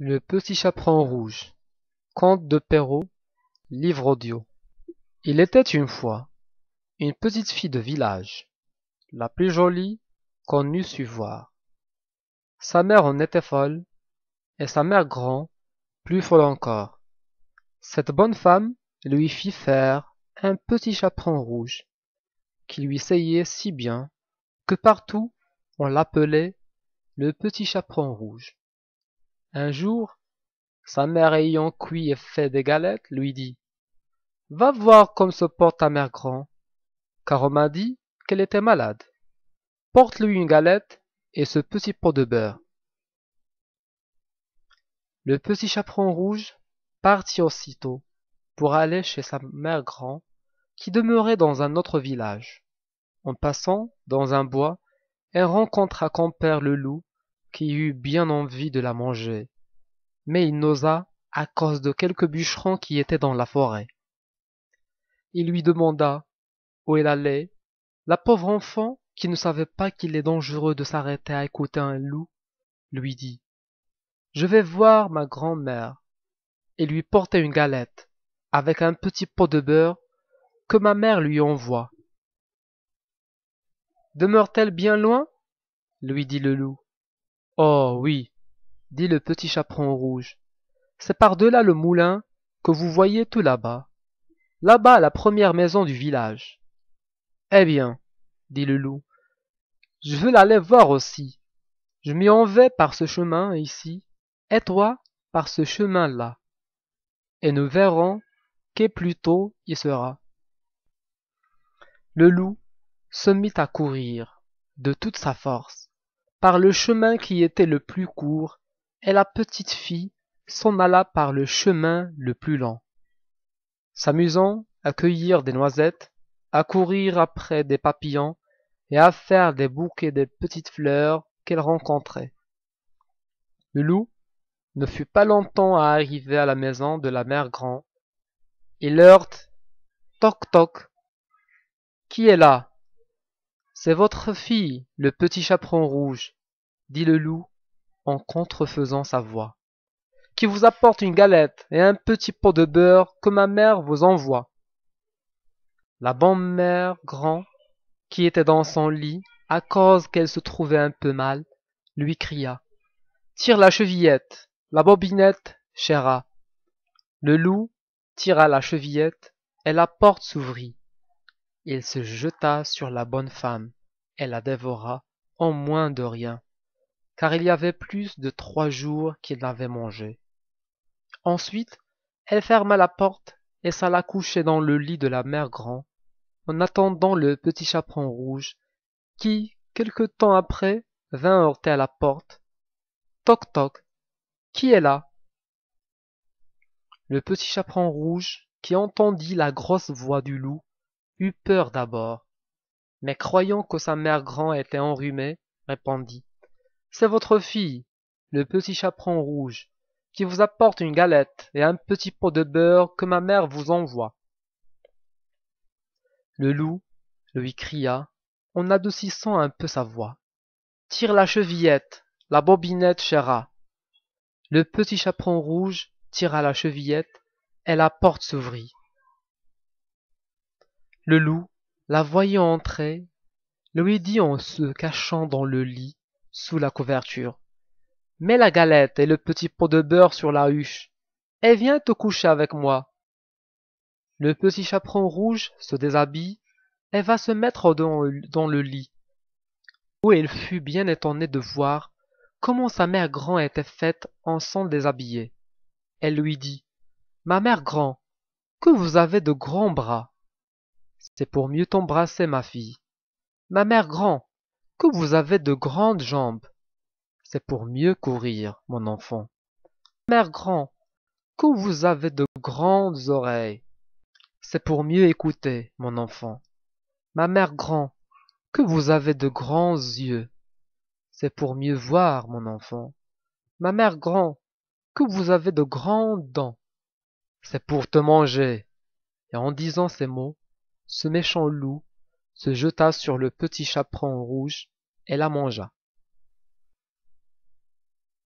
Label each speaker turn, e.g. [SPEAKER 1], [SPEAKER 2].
[SPEAKER 1] Le Petit Chaperon Rouge Conte de Perrault Livre audio Il était une fois une petite fille de village, la plus jolie qu'on eût su voir. Sa mère en était folle, et sa mère grand, plus folle encore. Cette bonne femme lui fit faire un petit chaperon rouge, qui lui seyait si bien que partout on l'appelait le petit chaperon rouge. Un jour, sa mère ayant cuit et fait des galettes, lui dit « Va voir comme se porte ta mère grand, car on m'a dit qu'elle était malade. Porte-lui une galette et ce petit pot de beurre. » Le petit chaperon rouge partit aussitôt pour aller chez sa mère grand, qui demeurait dans un autre village. En passant dans un bois, elle rencontra Compère le loup qui eut bien envie de la manger, mais il n'osa à cause de quelques bûcherons qui étaient dans la forêt. Il lui demanda où elle allait. La pauvre enfant, qui ne savait pas qu'il est dangereux de s'arrêter à écouter un loup, lui dit Je vais voir ma grand-mère et lui porter une galette avec un petit pot de beurre que ma mère lui envoie. Demeure-t-elle bien loin lui dit le loup oh oui dit le petit chaperon rouge c'est par-delà le moulin que vous voyez tout là-bas là-bas la première maison du village eh bien dit le loup je veux l'aller voir aussi je m'y en vais par ce chemin ici et toi par ce chemin-là et nous verrons qu'est plus tôt il sera le loup se mit à courir de toute sa force par le chemin qui était le plus court, et la petite fille s'en alla par le chemin le plus lent, s'amusant à cueillir des noisettes, à courir après des papillons et à faire des bouquets de petites fleurs qu'elle rencontrait. Le loup ne fut pas longtemps à arriver à la maison de la mère Grand. Il heurte toc toc. Qui est là c'est votre fille le petit chaperon rouge dit le loup en contrefaisant sa voix qui vous apporte une galette et un petit pot de beurre que ma mère vous envoie la bonne-mère grand qui était dans son lit à cause qu'elle se trouvait un peu mal lui cria tire la chevillette la bobinette chéra le loup tira la chevillette et la porte s'ouvrit il se jeta sur la bonne femme, et la dévora en moins de rien, car il y avait plus de trois jours qu'il n'avait mangé. Ensuite, elle ferma la porte et s'alla coucher dans le lit de la mère Grand, en attendant le petit chaperon rouge, qui, quelque temps après, vint heurter à la porte. Toc toc, qui est là Le petit chaperon rouge, qui entendit la grosse voix du loup, eut peur d'abord mais croyant que sa mère grand était enrhumée répondit c'est votre fille le petit chaperon rouge qui vous apporte une galette et un petit pot de beurre que ma mère vous envoie le loup lui cria en adoucissant un peu sa voix tire la chevillette la bobinette chéra le petit chaperon rouge tira la chevillette et la porte s'ouvrit le loup la voyant entrer lui dit en se cachant dans le lit sous la couverture mets la galette et le petit pot de beurre sur la huche et viens te coucher avec moi le petit chaperon rouge se déshabille et va se mettre dans le lit où il fut bien étonné de voir comment sa mère grand était faite en s'en déshabiller. elle lui dit ma mère grand que vous avez de grands bras c'est pour mieux t'embrasser, ma fille. Ma mère grand, que vous avez de grandes jambes. C'est pour mieux courir, mon enfant. Ma mère grand, que vous avez de grandes oreilles. C'est pour mieux écouter, mon enfant. Ma mère grand, que vous avez de grands yeux. C'est pour mieux voir, mon enfant. Ma mère grand, que vous avez de grandes dents. C'est pour te manger. Et en disant ces mots, ce méchant loup se jeta sur le petit chaperon rouge et la mangea